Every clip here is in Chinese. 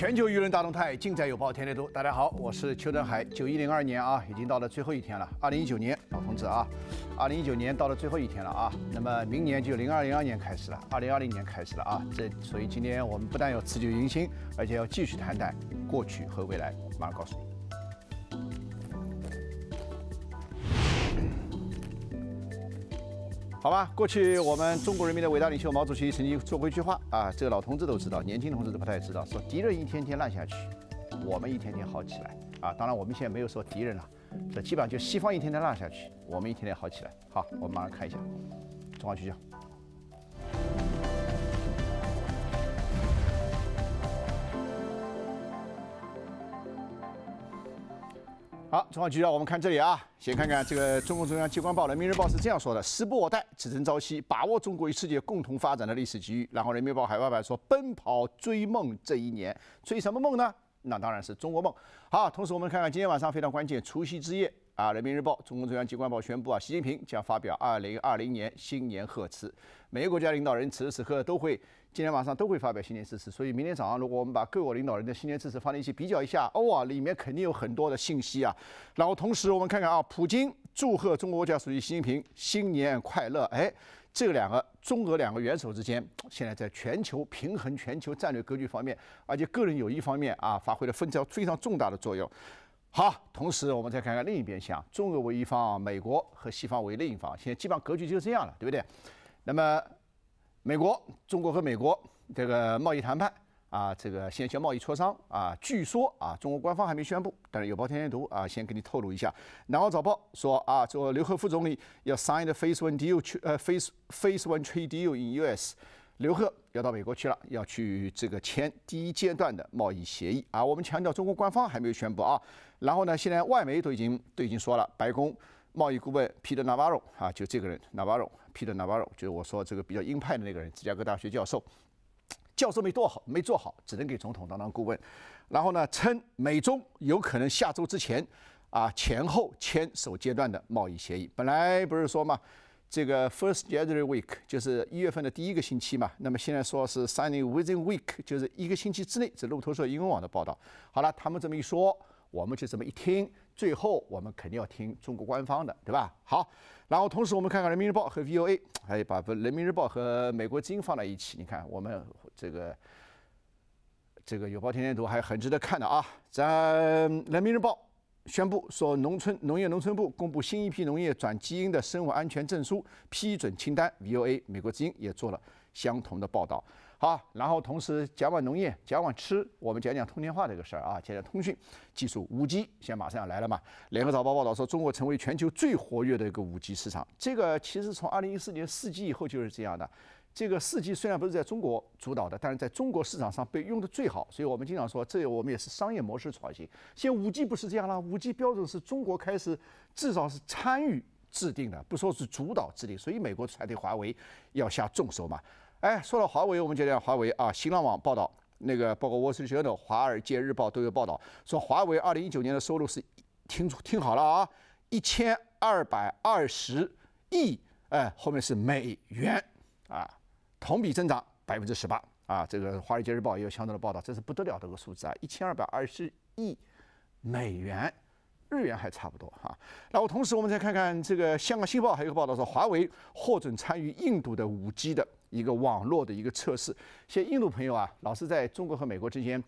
全球舆论大动态尽在有报天天读。大家好，我是邱德海。九一零二年啊，已经到了最后一天了。二零一九年老同志啊，二零一九年到了最后一天了啊。那么明年就零二零二年开始了，二零二零年开始了啊。这所以今天我们不但要辞旧迎新，而且要继续谈谈过去和未来。马上告诉你。好吧，过去我们中国人民的伟大领袖毛主席曾经说过一句话啊，这个老同志都知道，年轻同志都不太知道，说敌人一天天烂下去，我们一天天好起来啊。当然我们现在没有说敌人了，这基本上就西方一天天烂下去，我们一天天好起来。好，我们马上看一下中华区校。好，中央局焦，我们看这里啊，先看看这个《中共中央机关报》《人民日报》是这样说的：“时不我待，只争朝夕，把握中国与世界共同发展的历史机遇。”然后《人民日报》海外版说：“奔跑追梦这一年，追什么梦呢？那当然是中国梦。”好，同时我们看看今天晚上非常关键，除夕之夜。啊，《人民日报》、中共中央机关报宣布啊，习近平将发表二零二零年新年贺词。每个国家领导人此时此刻都会，今天晚上都会发表新年致辞。所以明天早上，如果我们把各国领导人的新年致辞放在一起比较一下，哇，里面肯定有很多的信息啊。然后同时我们看看啊，普京祝贺中国国家主席习近平新年快乐。哎，这两个中俄两个元首之间，现在在全球平衡、全球战略格局方面，而且个人友谊方面啊，发挥了非常非常重大的作用。好，同时我们再看看另一边，像中俄为一方，美国和西方为另一方，现在基本上格局就是这样了，对不对？那么美国、中国和美国这个贸易谈判啊，这个先在叫贸易磋商啊。据说啊，中国官方还没宣布，但是有报天天读啊，先给你透露一下。南澳早报说啊，说刘鹤副总理要 sign the Phase One Deal 去呃 Phase Phase One Trade Deal in U.S.，刘鹤要到美国去了，要去这个签第一阶段的贸易协议啊。我们强调，中国官方还没有宣布啊。然后呢？现在外媒都已经都已经说了，白宫贸易顾问 Peter Navarro 啊，就这个人，Navarro，Peter Navarro，就是我说这个比较鹰派的那个人，芝加哥大学教授，教授没做好，没做好，只能给总统当当顾问。然后呢，称美中有可能下周之前啊，前后签首阶段的贸易协议。本来不是说嘛，这个 First January Week 就是一月份的第一个星期嘛。那么现在说是 signing Within Week 就是一个星期之内。这路透社英文网的报道，好了，他们这么一说。我们就这么一听，最后我们肯定要听中国官方的，对吧？好，然后同时我们看看人民日报和 VOA，哎，把人民日报和美国之音放在一起，你看我们这个这个有报天天读还很值得看的啊。咱人民日报宣布说，农村农业农村部公布新一批农业转基因的生物安全证书批准清单，VOA 美国之音也做了相同的报道。好，然后同时讲完农业，讲完吃，我们讲讲通电话这个事儿啊，讲讲通讯技术，五 G 现在马上要来了嘛。联合早报报道说，中国成为全球最活跃的一个五 G 市场。这个其实从二零一四年四 G 以后就是这样的。这个四 G 虽然不是在中国主导的，但是在中国市场上被用的最好，所以我们经常说，这我们也是商业模式创新。现在五 G 不是这样了，五 G 标准是中国开始至少是参与制定的，不说是主导制定，所以美国才对华为要下重手嘛。哎，说到华为，我们就讲华为啊。新浪网报道，那个包括沃我是觉的华尔街日报》都有报道，说华为二零一九年的收入是听出听好了啊，一千二百二十亿哎，后面是美元啊，同比增长百分之十八啊。这个《华尔街日报》也有相当的报道，这是不得了的个数字啊，一千二百二十亿美元，日元还差不多哈。那我同时我们再看看这个《香港新报》还有一个报道说，华为获准参与印度的五 G 的。一个网络的一个测试，像印度朋友啊，老是在中国和美国之间，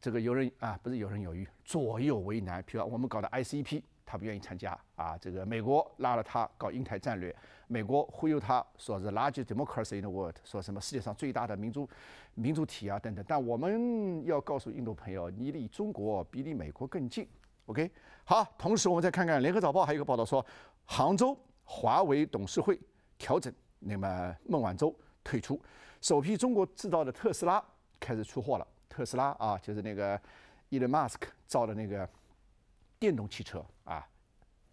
这个游刃啊，不是游刃有余，左右为难。譬如我们搞的 ICP，他不愿意参加啊。这个美国拉了他搞印台战略，美国忽悠他说是 largest democracy in the world，说什么世界上最大的民族民主体啊等等。但我们要告诉印度朋友，你离中国比离美国更近。OK，好。同时我们再看看《联合早报》还有一个报道说，杭州华为董事会调整，那么孟晚舟。退出，首批中国制造的特斯拉开始出货了。特斯拉啊，就是那个伊德·马斯克造的那个电动汽车啊。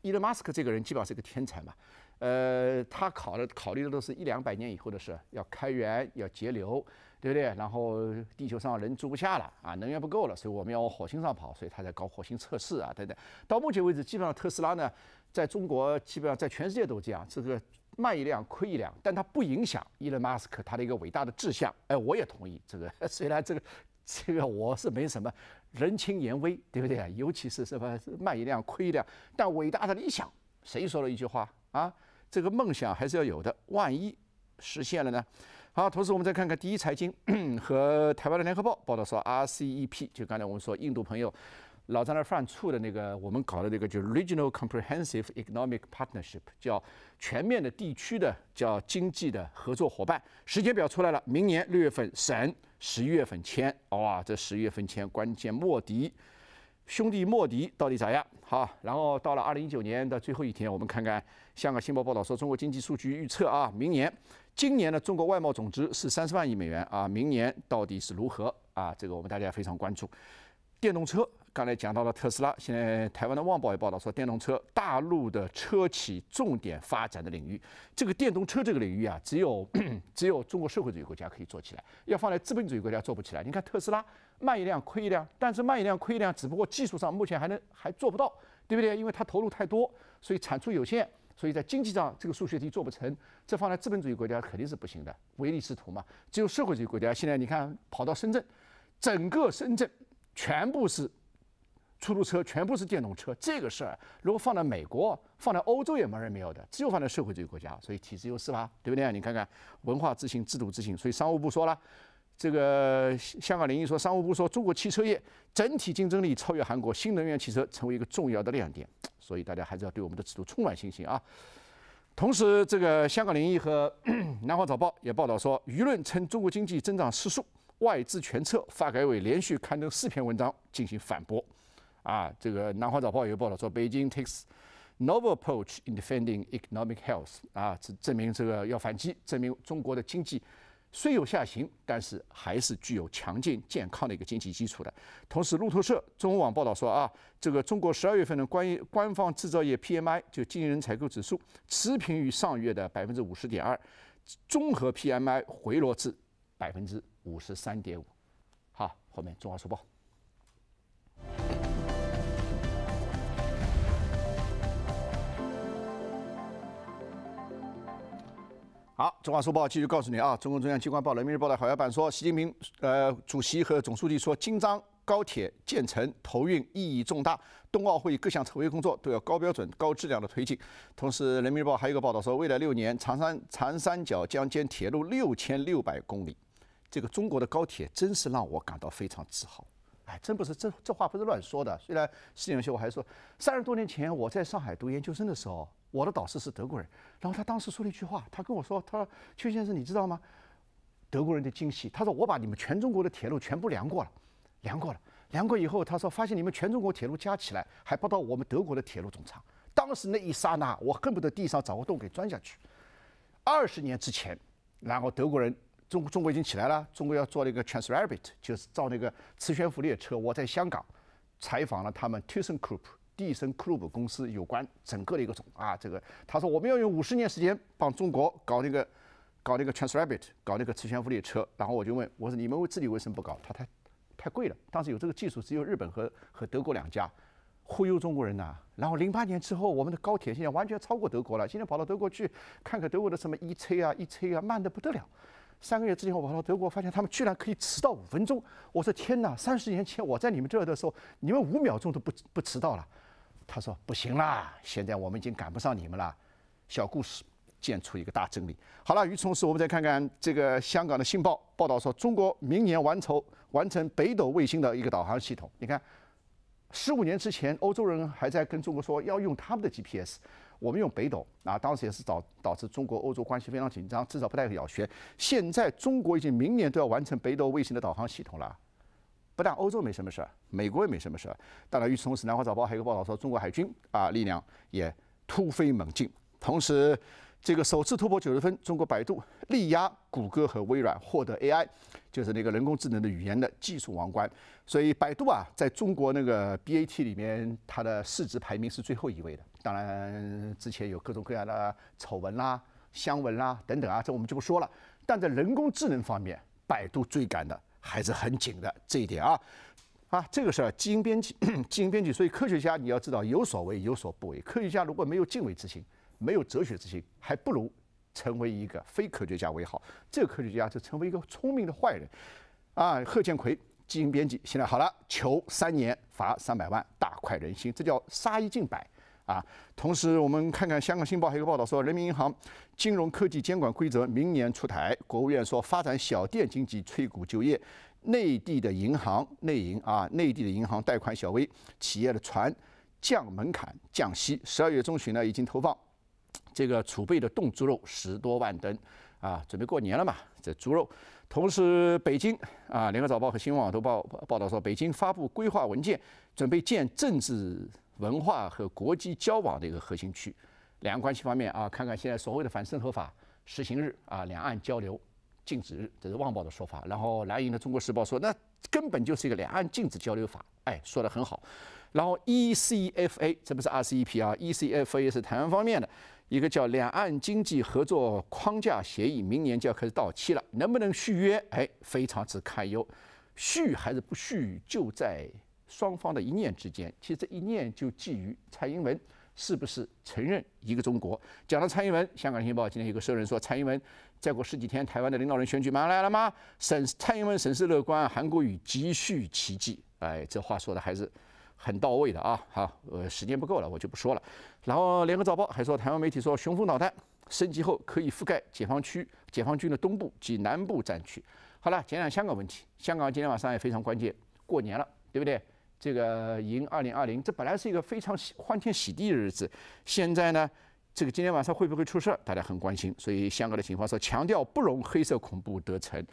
伊德·马斯克这个人基本上是一个天才嘛，呃，他考的考虑的都是一两百年以后的事，要开源，要节流，对不对？然后地球上人住不下了啊，能源不够了，所以我们要往火星上跑，所以他在搞火星测试啊，等等。到目前为止，基本上特斯拉呢，在中国基本上在全世界都这样。这个。卖一辆亏一辆，但它不影响伊隆马斯克他的一个伟大的志向。哎，我也同意这个，虽然这个这个我是没什么人轻言微，对不对啊？尤其是什么卖一辆亏一辆，但伟大的理想，谁说了一句话啊？这个梦想还是要有的，万一实现了呢？好，同时我们再看看第一财经 和台湾的联合报报道说，RCEP 就刚才我们说印度朋友。老张那儿犯怵的那个，我们搞的那个就 Regional Comprehensive Economic Partnership，叫全面的地区的叫经济的合作伙伴。时间表出来了，明年六月份审，十一月份签。哇，这十一月份签，关键莫迪兄弟莫迪到底咋样？好，然后到了二零一九年的最后一天，我们看看香港《新报》报道说，中国经济数据预测啊，明年今年的中国外贸总值是三十万亿美元啊，明年到底是如何啊？这个我们大家非常关注。电动车，刚才讲到了特斯拉。现在台湾的《旺报》也报道说，电动车大陆的车企重点发展的领域。这个电动车这个领域啊，只有 只有中国社会主义国家可以做起来。要放在资本主义国家做不起来。你看特斯拉卖一辆亏一辆，但是卖一辆亏一辆，只不过技术上目前还能还做不到，对不对？因为它投入太多，所以产出有限，所以在经济上这个数学题做不成。这放在资本主义国家肯定是不行的，唯利是图嘛。只有社会主义国家，现在你看跑到深圳，整个深圳。全部是出租车，全部是电动车，这个事儿如果放在美国、放在欧洲也门人没有的，只有放在社会主义国家，所以体制优势吧，对不对？你看看文化自信、制度自信，所以商务部说了，这个香港零一说，商务部说中国汽车业整体竞争力超越韩国，新能源汽车成为一个重要的亮点，所以大家还是要对我们的制度充满信心啊。同时，这个香港零一和 南方早报也报道说，舆论称中国经济增长失速。外资全撤，发改委连续刊登四篇文章进行反驳。啊，这个《南华早报》有报道说，北京 takes novel approach in defending economic health。啊，这证明这个要反击，证明中国的经济虽有下行，但是还是具有强劲健康的一个经济基础的。同时，《路透社》、《中文网》报道说，啊，这个中国十二月份的关于官方制造业 PMI 就经营人采购指数持平于上月的百分之五十点二，综合 PMI 回落至百分之。五十三点五，好，后面《中华时报》。好，《中华时报》继续告诉你啊，《中共中央机关报》《人民日报》的海外版说，习近平呃主席和总书记说，京张高铁建成投运意义重大，冬奥会各项筹备工作都要高标准、高质量的推进。同时，《人民日报》还有个报道说，未来六年，长山长三角将建铁路六千六百公里。这个中国的高铁真是让我感到非常自豪，哎，真不是这这话不是乱说的。虽然十年前我还说，三十多年前我在上海读研究生的时候，我的导师是德国人，然后他当时说了一句话，他跟我说，他说邱先生你知道吗？德国人的惊喜，他说我把你们全中国的铁路全部量过了，量过了，量过以后他说发现你们全中国铁路加起来还不到我们德国的铁路总长。当时那一刹那，我恨不得地上找个洞给钻下去。二十年之前，然后德国人。中中国已经起来了。中国要做那个 t r a n s r a b b i t 就是造那个磁悬浮列车。我在香港采访了他们 t i s o n Group、蒂森克虏伯公司有关整个的一个总啊，这个他说我们要用五十年时间帮中国搞那个搞那个 t r a n s r a b b i t 搞那个磁悬浮列车。然后我就问我说：“你们为自己为什么不搞？他太太贵了。当时有这个技术，只有日本和和德国两家忽悠中国人呐。然后零八年之后，我们的高铁现在完全超过德国了。今天跑到德国去看看德国的什么 E 车啊、E 车啊，慢的不得了。”三个月之前我跑到德国，发现他们居然可以迟到五分钟。我说天哪！三十年前我在你们这儿的时候，你们五秒钟都不不迟到了。他说不行啦，现在我们已经赶不上你们了。小故事，见出一个大真理。好了，与此同时，我们再看看这个香港的《信报》报道说，中国明年完成完成北斗卫星的一个导航系统。你看，十五年之前，欧洲人还在跟中国说要用他们的 GPS。我们用北斗啊，当时也是导导致中国欧洲关系非常紧张，至少不太要学。现在中国已经明年都要完成北斗卫星的导航系统了，不但欧洲没什么事儿，美国也没什么事儿。当然，与此同时，《南华早报》还有个报道说，中国海军啊力量也突飞猛进。同时，这个首次突破九十分，中国百度力压谷歌和微软获得 AI，就是那个人工智能的语言的技术王冠。所以，百度啊，在中国那个 BAT 里面，它的市值排名是最后一位的。当然，之前有各种各样的丑闻啦、香闻啦等等啊，这我们就不说了。但在人工智能方面，百度追赶的还是很紧的。这一点啊，啊，这个事儿基因 编辑，基因编辑，所以科学家你要知道有所为有所不为。科学家如果没有敬畏之心，没有哲学之心，还不如成为一个非科学家为好。这个科学家就成为一个聪明的坏人。啊，贺建奎基因编辑，现在好了，求三年罚三百万，大快人心。这叫杀一儆百。啊，同时我们看看《香港新报》还有一个报道说，人民银行金融科技监管规则明年出台。国务院说发展小店经济，催鼓就业。内地的银行内银啊，内地的银行贷款小微企业的船降门槛、降息。十二月中旬呢，已经投放这个储备的冻猪肉十多万吨，啊，准备过年了嘛，这猪肉。同时，北京啊，《联合早报》和《新闻网》都报报道说，北京发布规划文件，准备建政治。文化和国际交往的一个核心区，两岸关系方面啊，看看现在所谓的反渗透法实行日啊，两岸交流禁止日，这是《旺报》的说法。然后蓝营的《中国时报》说，那根本就是一个两岸禁止交流法，哎，说的很好。然后 ECFA，这不是 RCEP 啊，ECFA 是台湾方面的一个叫两岸经济合作框架协议，明年就要开始到期了，能不能续约？哎，非常之堪忧，续还是不续，就在。双方的一念之间，其实这一念就基于蔡英文是不是承认一个中国。讲到蔡英文，香港《新报》今天有个社论说，蔡英文再过十几天，台湾的领导人选举马上来了吗？沈蔡英文审视乐观，韩国瑜急需奇迹。哎，这话说的还是很到位的啊。好，呃，时间不够了，我就不说了。然后《联合早报》还说，台湾媒体说，雄风导弹升级后可以覆盖解放区解放军的东部及南部战区。好了，讲讲香港问题。香港今天晚上也非常关键，过年了，对不对？这个迎二零二零，这本来是一个非常欢天喜地的日子，现在呢，这个今天晚上会不会出事儿，大家很关心。所以香港的情况说，强调不容黑色恐怖得逞。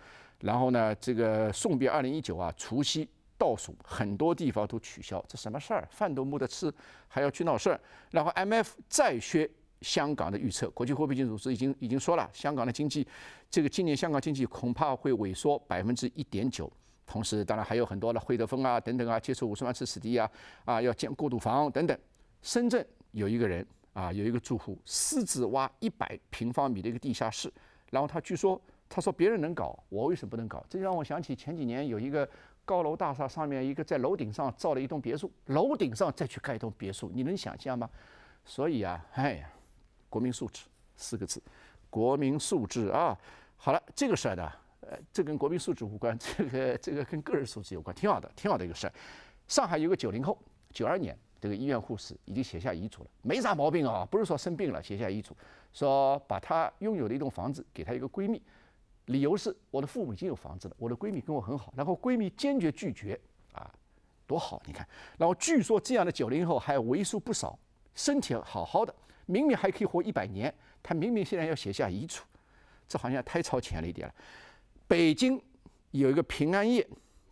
然后呢，这个送别二零一九啊，除夕倒数，很多地方都取消，这什么事儿？饭都没得吃，还要去闹事儿。然后 MF 再削香港的预测，国际货币基金组织已经已经说了，香港的经济，这个今年香港经济恐怕会萎缩百分之一点九。同时，当然还有很多了，惠德丰啊，等等啊，接触五十万次土地啊，啊，要建过渡房等等。深圳有一个人啊，有一个住户私自挖一百平方米的一个地下室，然后他据说他说别人能搞，我为什么不能搞？这就让我想起前几年有一个高楼大厦上面一个在楼顶上造了一栋别墅，楼顶上再去盖一栋别墅，你能想象吗？所以啊，哎呀，国民素质四个字，国民素质啊，好了，这个事儿呢，呃，这跟国民素质无关，这个这个跟个人素质有关，挺好的，挺好的一个事儿。上海有个九零后，九二年这个医院护士已经写下遗嘱了，没啥毛病啊，不是说生病了写下遗嘱，说把她拥有的一栋房子给她一个闺蜜，理由是我的父母已经有房子了，我的闺蜜跟我很好，然后闺蜜坚决拒绝啊，多好，你看，然后据说这样的九零后还为数不少，身体好好的，明明还可以活一百年，她明明现在要写下遗嘱，这好像太超前了一点了。北京有一个平安夜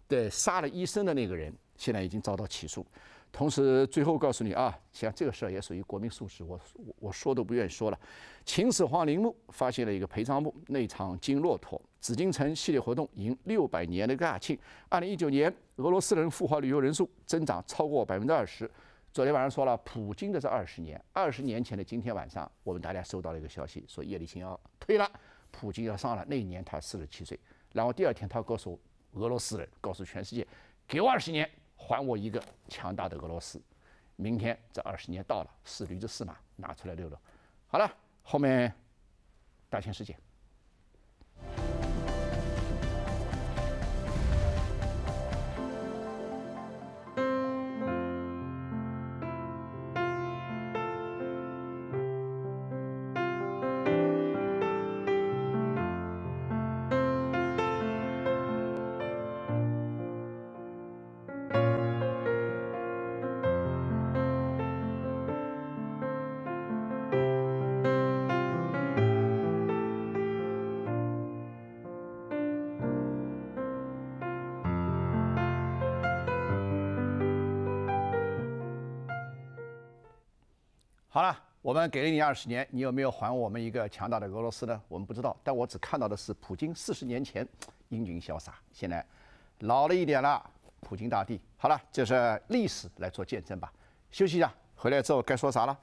的杀了医生的那个人，现在已经遭到起诉。同时，最后告诉你啊，像这个事儿也属于国民素质，我我说都不愿意说了。秦始皇陵墓发现了一个陪葬墓，内藏金骆驼。紫禁城系列活动迎六百年的大庆。二零一九年，俄罗斯人赴华旅游人数增长超过百分之二十。昨天晚上说了，普京的这二十年，二十年前的今天晚上，我们大家收到了一个消息，说叶利钦要退了，普京要上了。那一年他四十七岁。然后第二天，他告诉俄罗斯人，告诉全世界，给我二十年，还我一个强大的俄罗斯。明天这二十年到了，是驴子是马，拿出来溜溜。好了，后面大千世界。好了，我们给了你二十年，你有没有还我们一个强大的俄罗斯呢？我们不知道，但我只看到的是，普京四十年前英俊潇洒，现在老了一点了，普京大帝，好了，这是历史来做见证吧。休息一下，回来之后该说啥了？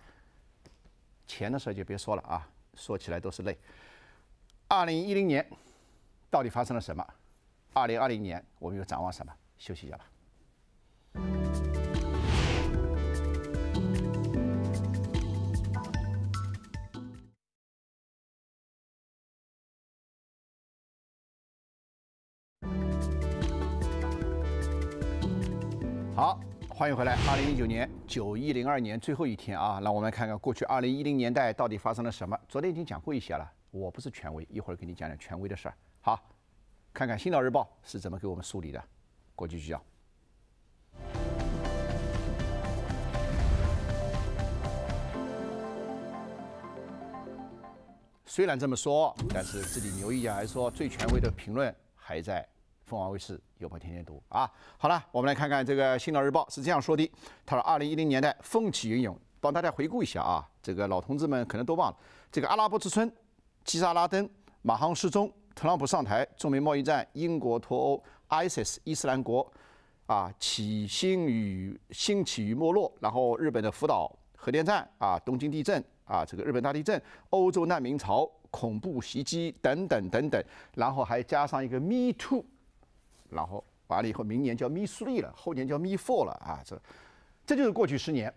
钱的事就别说了啊，说起来都是泪。二零一零年到底发生了什么？二零二零年我们又展望什么？休息一下吧。欢迎回来。二零一九年九一零二年最后一天啊，让我们看看过去二零一零年代到底发生了什么。昨天已经讲过一些了，我不是权威，一会儿给你讲讲权威的事儿。好，看看《新岛日报》是怎么给我们梳理的。国际聚焦。虽然这么说，但是这里有一点还是说，最权威的评论还在。凤凰卫视有报天天读啊！好了，我们来看看这个《新岛日报》是这样说的：他说，二零一零年代风起云涌，帮大家回顾一下啊。这个老同志们可能都忘了，这个阿拉伯之春、基沙拉登、马航失踪、特朗普上台、中美贸易战、英国脱欧、ISIS 伊斯兰国啊，起兴于兴起于没落，然后日本的福岛核电站啊、东京地震啊、这个日本大地震、欧洲难民潮、恐怖袭击等等等等，然后还加上一个 Me Too。然后完了以后，明年叫 m i e 了，后年叫 m i r 了啊！这，这就是过去十年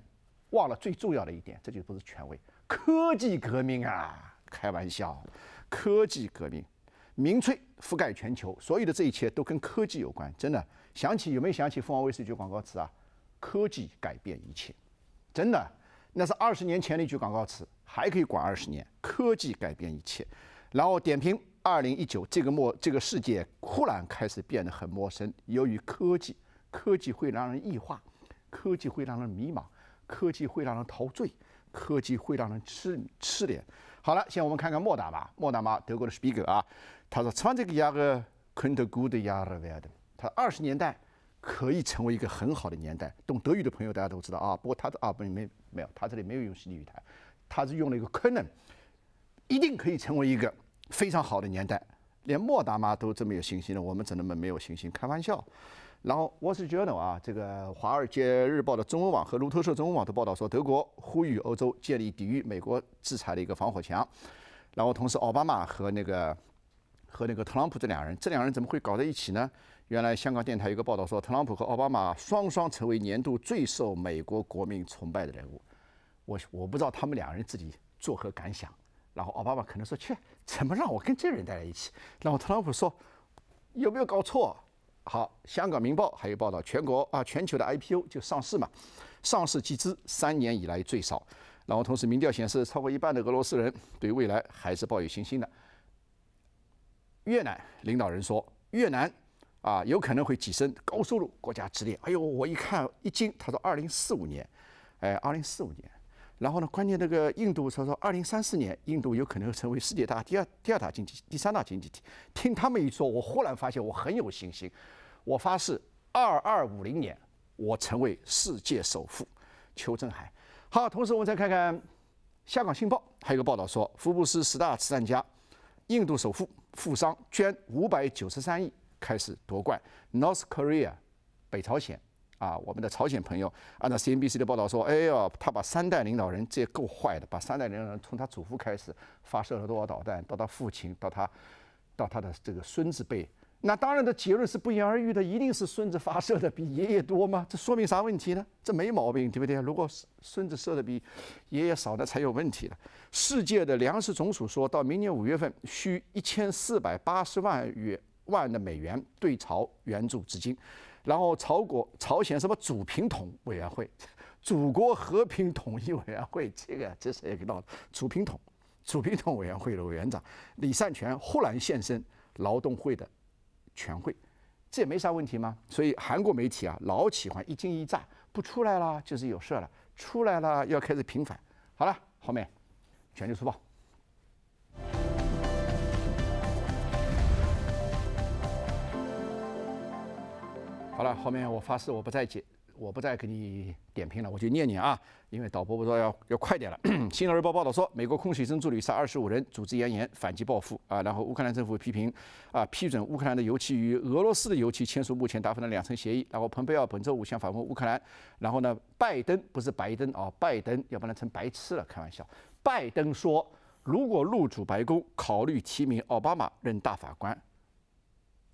忘了最重要的一点，这就不是权威。科技革命啊，开玩笑！科技革命，名粹覆盖全球，所有的这一切都跟科技有关，真的。想起有没有想起凤凰卫视一句广告词啊？科技改变一切，真的，那是二十年前的一句广告词，还可以管二十年。科技改变一切，然后点评。二零一九，这个末这个世界忽然开始变得很陌生。由于科技，科技会让人异化，科技会让人迷茫，科技会让人陶醉，科技会让人痴痴恋。好了，现在我们看看莫大妈，莫大妈，德国的 s p e a k e r 啊，他说：“穿这个鸭子，n t good year will。”他二十年代可以成为一个很好的年代。懂德语的朋友大家都知道啊，不过他的啊不没没有，他这里没有用西拟语态，他是用了一个“可 n 一定可以成为一个。非常好的年代，连莫大妈都这么有信心了，我们怎么那么没有信心？开玩笑。然后《Wall Street Journal》啊，这个《华尔街日报》的中文网和路透社中文网都报道说，德国呼吁欧洲建立抵御美国制裁的一个防火墙。然后同时，奥巴马和那个和那个特朗普这两人，这两人怎么会搞在一起呢？原来香港电台有个报道说，特朗普和奥巴马双双成为年度最受美国国民崇拜的人物。我我不知道他们两人自己作何感想。然后奥巴马可能说去，怎么让我跟这人待在一起？然后特朗普说，有没有搞错？好，香港《明报》还有报道，全国啊全球的 IPO 就上市嘛，上市集资三年以来最少。然后同时民调显示，超过一半的俄罗斯人对未来还是抱有信心的。越南领导人说，越南啊有可能会跻身高收入国家之列。哎呦，我一看一惊，他说二零四五年，哎，二零四五年。然后呢？关键那个印度，他说二零三四年，印度有可能成为世界大第二第二大经济、第三大经济体。听他们一说，我忽然发现我很有信心。我发誓，二二五零年，我成为世界首富。邱振海。好，同时我们再看看《香港信报》，还有一个报道说，福布斯十大慈善家，印度首富富商捐五百九十三亿，开始夺冠。North Korea，北朝鲜。啊，我们的朝鲜朋友按照 C N B C 的报道说，哎呦，他把三代领导人，这也够坏的，把三代领导人从他祖父开始发射了多少导弹，到他父亲，到他，到他的这个孙子辈，那当然的结论是不言而喻的，一定是孙子发射的比爷爷多吗？这说明啥问题呢？这没毛病，对不对？如果孙子射的比爷爷少的才有问题了。世界的粮食总署说到明年五月份需一千四百八十万元万的美元对朝援助资金。然后朝国朝鲜什么主平统委员会，祖 国和平统一委员会，这个这是也个闹主平统，主平统委员会的委员长李善权忽然现身劳动会的全会，这也没啥问题吗？所以韩国媒体啊老喜欢一惊一乍，不出来了就是有事了，出来了要开始平反。好了，后面全球速报。好了，后面我发誓我不再解，我不再给你点评了，我就念念啊，因为导播不说要要快点了。《新浪日报》报道说，美国空袭真助旅杀二十五人，组织扬言反击报复啊。然后乌克兰政府批评啊，批准乌克兰的油气与俄罗斯的油气签署目前达成的两层协议。然后蓬佩奥本周五向访问乌克兰，然后呢，拜登不是白登啊，拜登要不然成白痴了，开玩笑。拜登说，如果入主白宫，考虑提名奥巴马任大法官。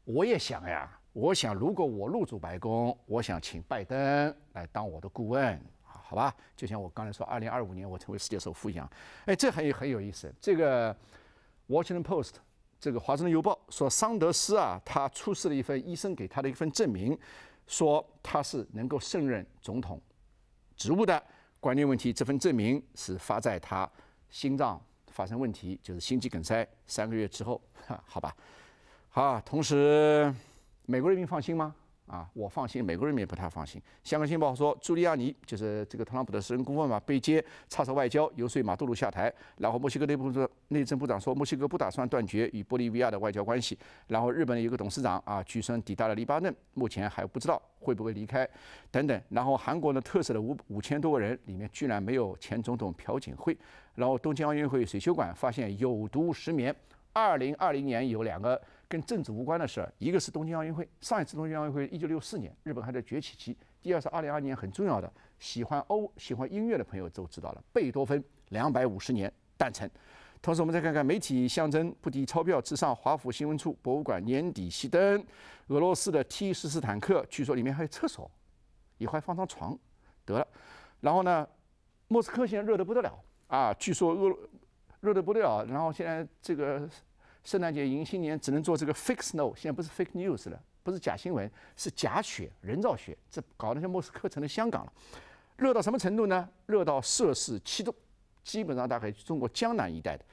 我也想呀。我想，如果我入主白宫，我想请拜登来当我的顾问，好吧？就像我刚才说，二零二五年我成为世界首富一样。哎，这很有很有意思。这个《Washington Post》这个《华盛顿邮报》说，桑德斯啊，他出示了一份医生给他的一份证明，说他是能够胜任总统职务的。关键问题，这份证明是发在他心脏发生问题，就是心肌梗塞三个月之后，好吧？好，同时。美国人民放心吗？啊，我放心，美国人民也不太放心。香港新报说，朱利亚尼就是这个特朗普的私人顾问嘛，被揭插手外交、游说马杜鲁下台。然后墨西哥内部说，内政部长说，墨西哥不打算断绝与玻利维亚的外交关系。然后日本有个董事长啊，据说抵达了黎巴嫩，目前还不知道会不会离开等等。然后韩国呢，特使的五五千多个人里面居然没有前总统朴槿惠。然后东京奥运会水球馆发现有毒石棉。二零二零年有两个。跟政治无关的事儿，一个是东京奥运会，上一次东京奥运会一九六四年，日本还在崛起期；第二是二零二二年，很重要的。喜欢欧、喜欢音乐的朋友都知道了，贝多芬两百五十年诞辰。同时，我们再看看媒体象征不敌钞票至上，华府新闻处博物馆年底熄灯。俄罗斯的 T 十四坦克，据说里面还有厕所，一块放张床得了。然后呢，莫斯科现在热得不得了啊，据说俄热得不得了。然后现在这个。圣诞节迎新年只能做这个 fake snow，现在不是 fake news 了，不是假新闻，是假雪，人造雪。这搞那像莫斯科成了香港了。热到什么程度呢？热到摄氏七度，基本上大概中国江南一带的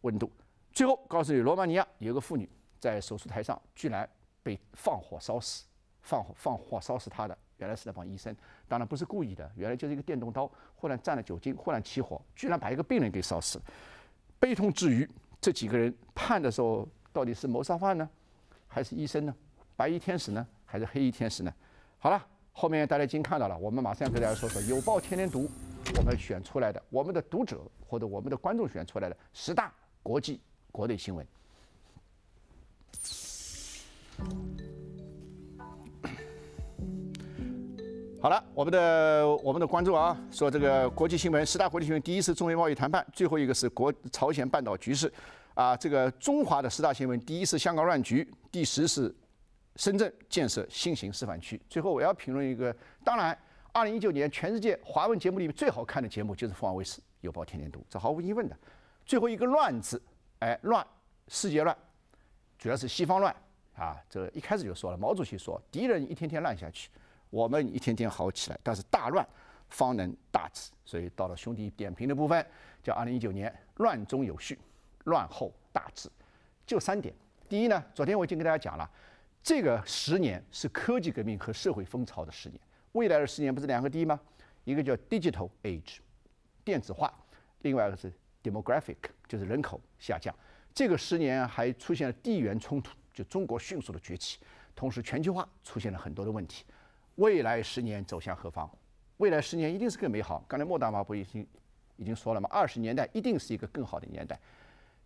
温度。最后告诉你，罗马尼亚有个妇女在手术台上居然被放火烧死，放放火烧死她的原来是那帮医生，当然不是故意的，原来就是一个电动刀忽然沾了酒精，忽然起火，居然把一个病人给烧死了。悲痛之余。这几个人判的时候，到底是谋杀犯呢，还是医生呢？白衣天使呢，还是黑衣天使呢？好了，后面大家已经看到了，我们马上要给大家说说《有报天天读》，我们选出来的，我们的读者或者我们的观众选出来的十大国际、国内新闻。好了，我们的我们的观众啊，说这个国际新闻十大国际新闻，第一次中美贸易谈判，最后一个是国朝鲜半岛局势，啊，这个中华的十大新闻，第一次香港乱局，第十是深圳建设新型示范区。最后我要评论一个，当然，二零一九年全世界华文节目里面最好看的节目就是凤凰卫视《有报天天读》，这毫无疑问的。最后一个乱字，哎，乱，世界乱，主要是西方乱啊。这一开始就说了，毛主席说敌人一天天烂下去。我们一天天好起来，但是大乱方能大治。所以到了兄弟点评的部分，叫2019年乱中有序，乱后大治，就三点。第一呢，昨天我已经跟大家讲了，这个十年是科技革命和社会风潮的十年。未来的十年不是两个 D 吗？一个叫 Digital Age，电子化；另外一个是 Demographic，就是人口下降。这个十年还出现了地缘冲突，就中国迅速的崛起，同时全球化出现了很多的问题。未来十年走向何方？未来十年一定是更美好。刚才莫大妈不已经已经说了吗？二十年代一定是一个更好的年代。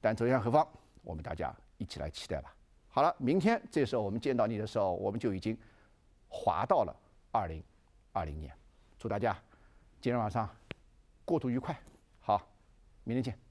但走向何方，我们大家一起来期待吧。好了，明天这时候我们见到你的时候，我们就已经滑到了二零二零年。祝大家今天晚上过渡愉快。好，明天见。